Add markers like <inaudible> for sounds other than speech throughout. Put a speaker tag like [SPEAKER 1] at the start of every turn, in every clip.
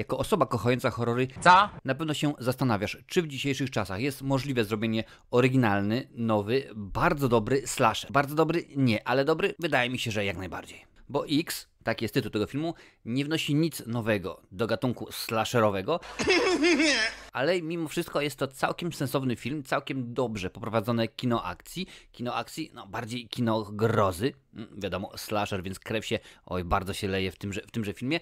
[SPEAKER 1] Jako osoba kochająca horrory, Co? na pewno się zastanawiasz, czy w dzisiejszych czasach jest możliwe zrobienie oryginalny, nowy, bardzo dobry slasher. Bardzo dobry nie, ale dobry wydaje mi się, że jak najbardziej. Bo X, tak jest tytuł tego filmu, nie wnosi nic nowego do gatunku slasherowego, <laughs> ale mimo wszystko jest to całkiem sensowny film, całkiem dobrze poprowadzone kino akcji, kino akcji, no bardziej kino grozy, wiadomo, slasher, więc krew się, oj, bardzo się leje w tymże, w tymże filmie.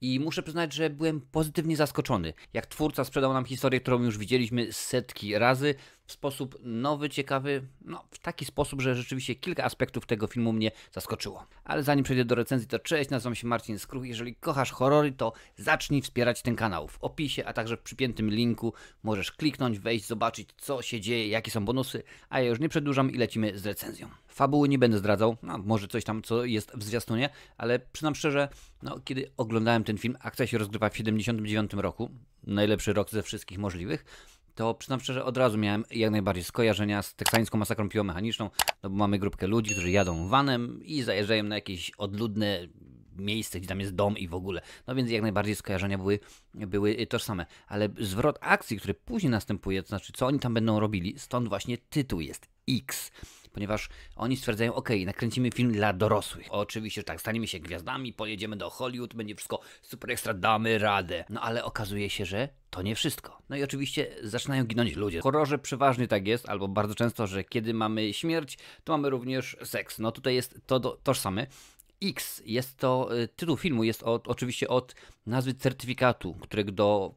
[SPEAKER 1] I muszę przyznać, że byłem pozytywnie zaskoczony, jak twórca sprzedał nam historię, którą już widzieliśmy setki razy, w sposób nowy, ciekawy, no w taki sposób, że rzeczywiście kilka aspektów tego filmu mnie zaskoczyło. Ale zanim przejdę do recenzji, to cześć, nazywam się Marcin Skruch. Jeżeli kochasz horrory, to zacznij wspierać ten kanał. W opisie, a także w przypiętym linku możesz kliknąć, wejść, zobaczyć co się dzieje, jakie są bonusy, a ja już nie przedłużam i lecimy z recenzją. Fabuły nie będę zdradzał, no, może coś tam, co jest w zwiastunie, ale przyznam szczerze, no, kiedy oglądałem ten film, akcja się rozgrywa w 79 roku, najlepszy rok ze wszystkich możliwych, to przyznam szczerze, od razu miałem jak najbardziej skojarzenia z teksańską masakrą piłomechaniczną, no bo mamy grupkę ludzi, którzy jadą vanem i zajeżdżają na jakieś odludne miejsce, gdzie tam jest dom i w ogóle. No więc jak najbardziej skojarzenia były, były tożsame. Ale zwrot akcji, który później następuje, to znaczy co oni tam będą robili, stąd właśnie tytuł jest X ponieważ oni stwierdzają, ok, nakręcimy film dla dorosłych. Oczywiście tak, staniemy się gwiazdami, pojedziemy do Hollywood, będzie wszystko super ekstra, damy radę. No ale okazuje się, że to nie wszystko. No i oczywiście zaczynają ginąć ludzie. W horrorze przeważnie tak jest, albo bardzo często, że kiedy mamy śmierć, to mamy również seks. No tutaj jest to tożsame. X jest to y, tytuł filmu, jest od, oczywiście od nazwy certyfikatu, którego do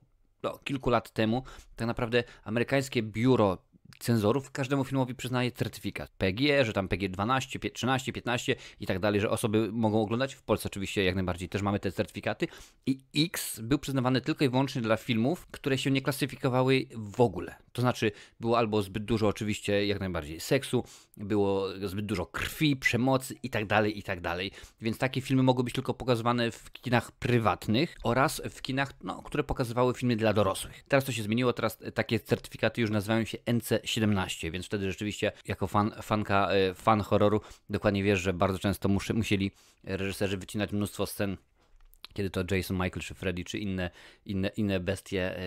[SPEAKER 1] kilku lat temu tak naprawdę amerykańskie biuro cenzorów każdemu filmowi przyznaje certyfikat PG, e, że tam PG 12, 13, 15 i tak dalej, że osoby mogą oglądać. W Polsce oczywiście jak najbardziej też mamy te certyfikaty. I X był przyznawany tylko i wyłącznie dla filmów, które się nie klasyfikowały w ogóle. To znaczy było albo zbyt dużo oczywiście jak najbardziej seksu, było zbyt dużo krwi, przemocy i tak dalej, i tak dalej. Więc takie filmy mogły być tylko pokazywane w kinach prywatnych oraz w kinach, no, które pokazywały filmy dla dorosłych. Teraz to się zmieniło, teraz takie certyfikaty już nazywają się NC 17, więc wtedy rzeczywiście jako fan, fanka, e, fan horroru dokładnie wiesz, że bardzo często musieli reżyserzy wycinać mnóstwo scen kiedy to Jason Michael czy Freddy czy inne, inne, inne bestie e,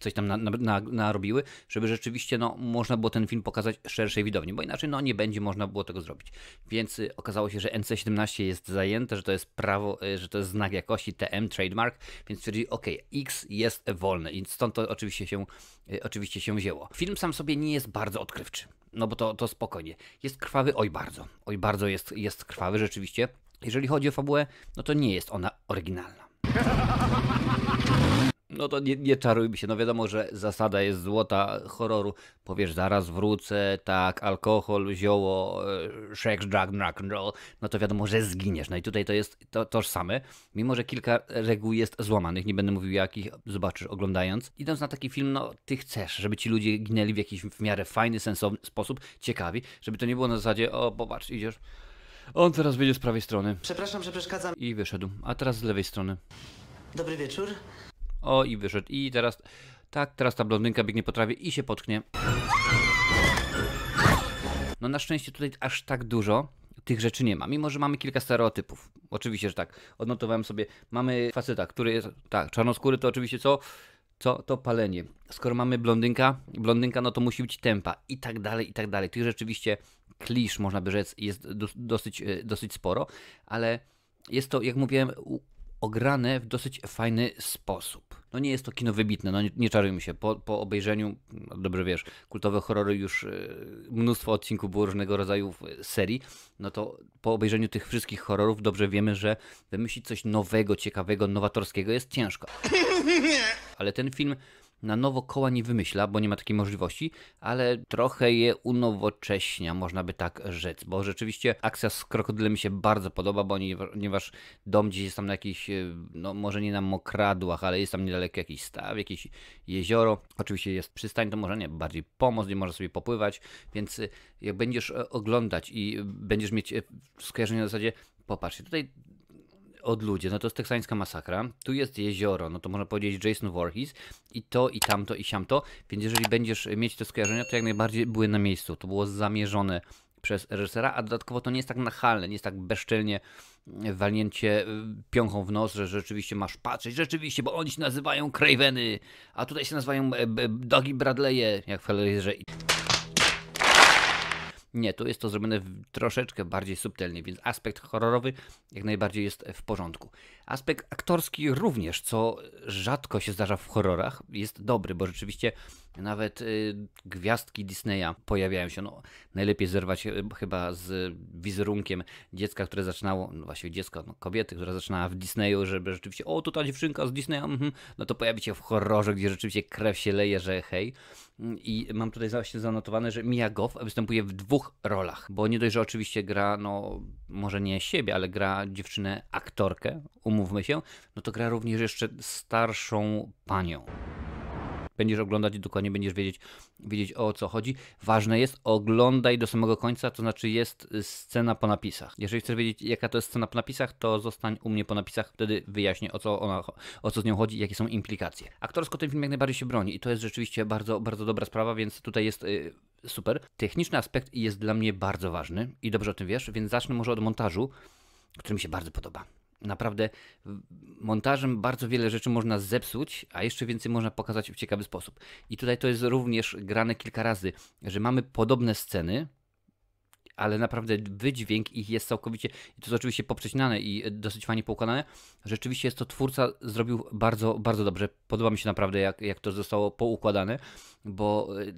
[SPEAKER 1] coś tam na, na, narobiły, żeby rzeczywiście no, można było ten film pokazać szerszej widowni, bo inaczej no, nie będzie można było tego zrobić. Więc y, okazało się, że NC17 jest zajęte, że to jest prawo, e, że to jest znak jakości TM trademark, więc stwierdzili, ok, X jest wolny i stąd to oczywiście się, e, oczywiście się wzięło. Film sam sobie nie jest bardzo odkrywczy no bo to, to spokojnie. Jest krwawy, oj bardzo. Oj bardzo jest, jest krwawy rzeczywiście. Jeżeli chodzi o fabułę, no to nie jest ona oryginalna. No to nie, nie czarujmy się, no wiadomo, że zasada jest złota horroru. Powiesz, zaraz wrócę, tak, alkohol, zioło, e, seks, drug, rock and roll, no to wiadomo, że zginiesz. No i tutaj to jest to, tożsame, mimo że kilka reguł jest złamanych, nie będę mówił jakich, zobaczysz oglądając. Idąc na taki film, no ty chcesz, żeby ci ludzie ginęli w jakiś w miarę fajny, sensowny sposób, ciekawi, żeby to nie było na zasadzie, o popatrz, idziesz on teraz wyjdzie z prawej strony. Przepraszam, że przeszkadzam. I wyszedł. A teraz z lewej strony. Dobry wieczór. O, i wyszedł. I teraz... Tak, teraz ta blondynka biegnie po trawie i się potknie. No na szczęście tutaj aż tak dużo tych rzeczy nie ma, mimo że mamy kilka stereotypów. Oczywiście, że tak. Odnotowałem sobie, mamy faceta, który jest, tak, czarnoskóry to oczywiście co? co to palenie. Skoro mamy blondynka, blondynka, no to musi być tempa i tak dalej, i tak dalej. Tych rzeczywiście klisz, można by rzec, jest dosyć, e, dosyć sporo, ale jest to, jak mówiłem, ograne w dosyć fajny sposób. No nie jest to kino wybitne, no nie, nie czarujmy się. Po, po obejrzeniu, no dobrze wiesz, kultowe horrory już y, mnóstwo odcinków było różnego rodzaju y, serii, no to po obejrzeniu tych wszystkich horrorów dobrze wiemy, że wymyślić coś nowego, ciekawego, nowatorskiego jest ciężko. <laughs> Ale ten film na nowo koła nie wymyśla, bo nie ma takiej możliwości, ale trochę je unowocześnia, można by tak rzec, bo rzeczywiście akcja z krokodylem mi się bardzo podoba, bo ponieważ dom gdzieś jest tam na jakichś, e, no może nie na mokradłach, ale jest tam niedaleko jakiś staw, jakieś jezioro, oczywiście jest przystań, to może nie, bardziej pomoc, nie można sobie popływać, więc e, jak będziesz e, oglądać i będziesz mieć skojarzenie na zasadzie, popatrzcie tutaj od ludzi, no to jest teksańska masakra, tu jest jezioro, no to można powiedzieć Jason Voorhees i to, i tamto, i siamto, więc jeżeli będziesz mieć te skojarzenia, to jak najbardziej były na miejscu, to było zamierzone przez reżysera, a dodatkowo to nie jest tak nachalne, nie jest tak bezczelnie walnięcie y, piąchą w nos, że rzeczywiście masz patrzeć, rzeczywiście, bo oni się nazywają Craveny, a tutaj się nazywają e, dogi Bradley'e, jak w Hellerze. Nie, tu jest to zrobione troszeczkę bardziej subtelnie, więc aspekt horrorowy jak najbardziej jest w porządku. Aspekt aktorski również, co rzadko się zdarza w horrorach, jest dobry, bo rzeczywiście nawet y, gwiazdki Disneya pojawiają się. No, najlepiej zerwać y, chyba z wizerunkiem dziecka, które zaczynało, no właściwie dziecko, no, kobiety, która zaczynała w Disneyu, żeby rzeczywiście, o, to ta dziewczynka z Disneya, mm -hmm", no to pojawi się w horrorze, gdzie rzeczywiście krew się leje, że hej. I mam tutaj właśnie zanotowane, że Mia Goff występuje w dwóch rolach, bo nie dość, że oczywiście gra, no może nie siebie, ale gra dziewczynę aktorkę, umówmy się, no to gra również jeszcze starszą panią będziesz oglądać i dokładnie będziesz wiedzieć, wiedzieć o co chodzi. Ważne jest, oglądaj do samego końca, to znaczy jest scena po napisach. Jeżeli chcesz wiedzieć, jaka to jest scena po napisach, to zostań u mnie po napisach, wtedy wyjaśnię o co, ona, o co z nią chodzi i jakie są implikacje. Aktorsko ten film jak najbardziej się broni i to jest rzeczywiście bardzo, bardzo dobra sprawa, więc tutaj jest y, super. Techniczny aspekt jest dla mnie bardzo ważny i dobrze o tym wiesz, więc zacznę może od montażu, który mi się bardzo podoba naprawdę montażem bardzo wiele rzeczy można zepsuć, a jeszcze więcej można pokazać w ciekawy sposób. I tutaj to jest również grane kilka razy, że mamy podobne sceny, ale naprawdę wydźwięk ich jest całkowicie, i to jest oczywiście poprzecinane i dosyć fajnie poukładane, rzeczywiście jest to twórca zrobił bardzo, bardzo dobrze. Podoba mi się naprawdę jak, jak to zostało poukładane, bo e,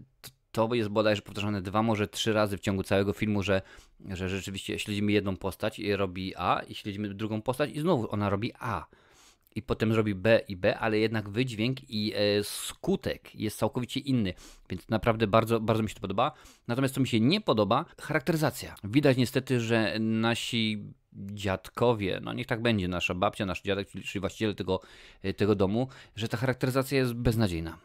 [SPEAKER 1] to jest bodajże powtarzane dwa, może trzy razy w ciągu całego filmu, że, że rzeczywiście śledzimy jedną postać i robi A, i śledzimy drugą postać i znowu ona robi A. I potem zrobi B i B, ale jednak wydźwięk i e, skutek jest całkowicie inny, więc naprawdę bardzo, bardzo mi się to podoba. Natomiast co mi się nie podoba, charakteryzacja. Widać niestety, że nasi dziadkowie, no niech tak będzie, nasza babcia, nasz dziadek, czyli właściciele tego, e, tego domu, że ta charakteryzacja jest beznadziejna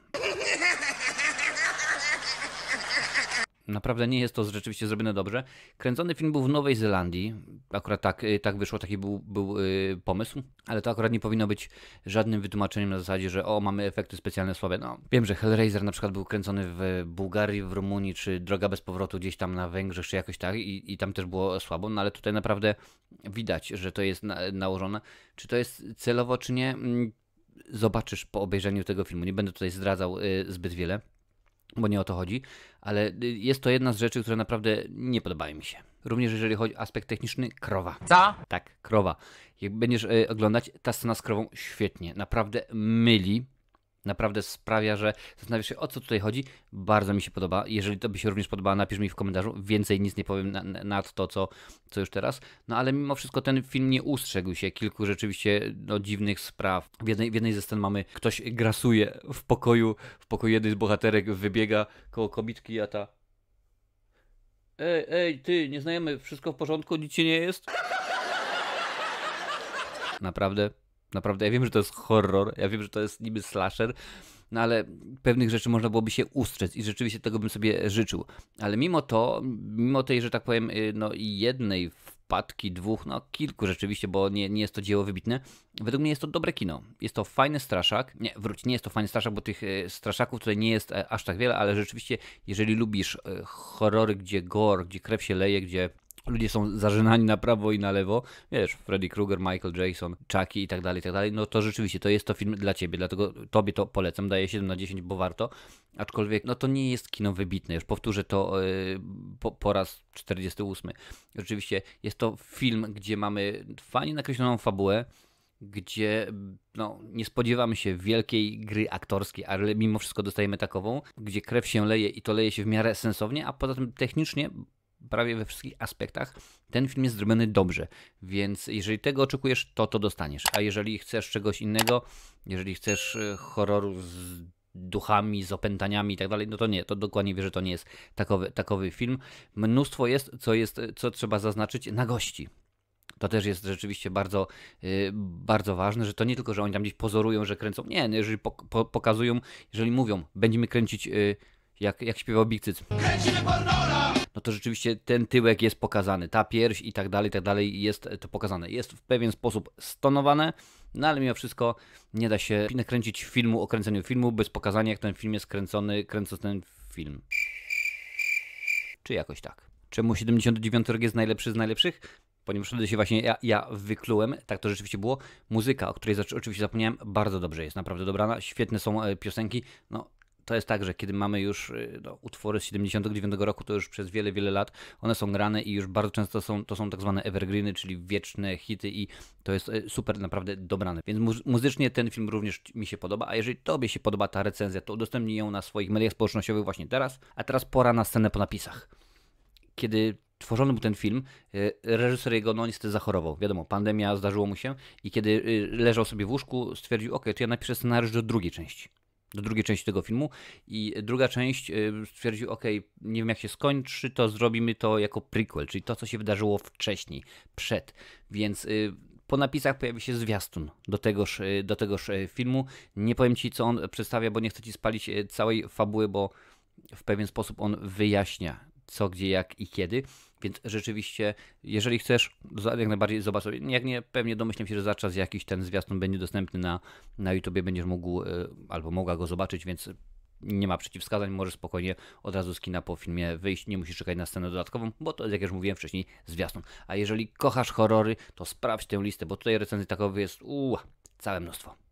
[SPEAKER 1] Naprawdę nie jest to rzeczywiście zrobione dobrze. Kręcony film był w Nowej Zelandii. Akurat tak, y, tak wyszło, taki był, był yy, pomysł, ale to akurat nie powinno być żadnym wytłumaczeniem na zasadzie, że o, mamy efekty specjalne słabe. No, wiem, że Hellraiser na przykład był kręcony w Bułgarii, w Rumunii, czy Droga bez powrotu gdzieś tam na Węgrzech, czy jakoś tak i, i tam też było słabo, no ale tutaj naprawdę widać, że to jest na, nałożone. Czy to jest celowo, czy nie? Mm, zobaczysz po obejrzeniu tego filmu. Nie będę tutaj zdradzał yy, zbyt wiele bo nie o to chodzi, ale y, jest to jedna z rzeczy, które naprawdę nie podobają mi się. Również jeżeli chodzi o aspekt techniczny, krowa. Co? Tak, krowa. Jak będziesz y, oglądać, ta scena z krową świetnie, naprawdę myli Naprawdę sprawia, że zastanawiasz się, o co tutaj chodzi. Bardzo mi się podoba. Jeżeli to by się również podoba, napisz mi w komentarzu. Więcej nic nie powiem na, nad to, co, co już teraz. No ale mimo wszystko ten film nie ustrzegł się kilku rzeczywiście no, dziwnych spraw. W jednej, w jednej ze scen mamy, ktoś grasuje w pokoju, w pokoju jednej z bohaterek wybiega koło kobitki, a ta... Ej, ej, ty, nieznajomy, wszystko w porządku, nic ci nie jest? Naprawdę Naprawdę, ja wiem, że to jest horror, ja wiem, że to jest niby slasher, no ale pewnych rzeczy można byłoby się ustrzec i rzeczywiście tego bym sobie życzył. Ale mimo to, mimo tej, że tak powiem, y, no jednej wpadki, dwóch, no kilku rzeczywiście, bo nie, nie jest to dzieło wybitne, według mnie jest to dobre kino. Jest to fajny straszak. Nie, wróć, nie jest to fajny straszak, bo tych y, straszaków tutaj nie jest e, aż tak wiele, ale rzeczywiście, jeżeli lubisz y, horrory, gdzie gore, gdzie krew się leje, gdzie ludzie są zażynani na prawo i na lewo, wiesz, Freddy Krueger, Michael Jackson, Chucky i tak dalej, i tak dalej, no to rzeczywiście, to jest to film dla Ciebie, dlatego Tobie to polecam, daję 7 na 10, bo warto, aczkolwiek, no to nie jest kino wybitne, już powtórzę to yy, po, po raz 48. Rzeczywiście jest to film, gdzie mamy fajnie nakreśloną fabułę, gdzie no, nie spodziewamy się wielkiej gry aktorskiej, ale mimo wszystko dostajemy takową, gdzie krew się leje i to leje się w miarę sensownie, a poza tym technicznie prawie we wszystkich aspektach ten film jest zrobiony dobrze. Więc jeżeli tego oczekujesz, to to dostaniesz. A jeżeli chcesz czegoś innego, jeżeli chcesz e, horroru z duchami, z opętaniami i tak dalej, no to nie, to dokładnie wie, że to nie jest takowy, takowy film. Mnóstwo jest, co jest, co trzeba zaznaczyć na gości. To też jest rzeczywiście bardzo, y, bardzo ważne, że to nie tylko, że oni tam gdzieś pozorują, że kręcą. Nie, no jeżeli po, po, pokazują, jeżeli mówią, będziemy kręcić, y, jak, jak śpiewał Big Cyc. Kręcimy no to rzeczywiście ten tyłek jest pokazany, ta pierś i tak dalej, i tak dalej jest e, to pokazane. Jest w pewien sposób stonowane, no ale mimo wszystko nie da się nakręcić filmu o kręceniu filmu bez pokazania, jak ten film jest kręcony, kręcąc ten film. Czy jakoś tak. Czemu 79 rok jest najlepszy z najlepszych? ponieważ wtedy się właśnie ja, ja wyklułem, tak to rzeczywiście było. Muzyka, o której oczywiście zapomniałem, bardzo dobrze jest, naprawdę dobrana, świetne są e, piosenki, no to jest tak, że kiedy mamy już y, no, utwory z 79 roku, to już przez wiele, wiele lat one są grane i już bardzo często są, to są tak zwane evergreeny, czyli wieczne hity i to jest y, super naprawdę dobrane. Więc muzycznie ten film również mi się podoba, a jeżeli Tobie się podoba ta recenzja, to udostępnij ją na swoich mediach społecznościowych właśnie teraz, a teraz pora na scenę po napisach. Kiedy tworzony był ten film, y, reżyser jego no niestety zachorował. Wiadomo, pandemia zdarzyło mu się i kiedy leżał sobie w łóżku, stwierdził, ok, to ja napiszę scenariusz do drugiej części do drugiej części tego filmu i druga część e, stwierdził, ok, nie wiem jak się skończy, to zrobimy to jako prequel, czyli to, co się wydarzyło wcześniej, przed. Więc e, po napisach pojawi się zwiastun do tegoż, e, do tegoż filmu. Nie powiem Ci, co on przedstawia, bo nie chcę Ci spalić całej fabuły, bo w pewien sposób on wyjaśnia co, gdzie, jak i kiedy. Więc rzeczywiście, jeżeli chcesz, jak najbardziej zobacz sobie. Jak nie, pewnie domyślam się, że za czas jakiś ten zwiastun będzie dostępny na, na YouTubie, będziesz mógł e, albo mogła go zobaczyć, więc nie ma przeciwwskazań, możesz spokojnie od razu z kina po filmie wyjść, nie musisz czekać na scenę dodatkową, bo to, jak już mówiłem wcześniej, zwiastun. A jeżeli kochasz horrory, to sprawdź tę listę, bo tutaj recenzji takowych jest ua, całe mnóstwo.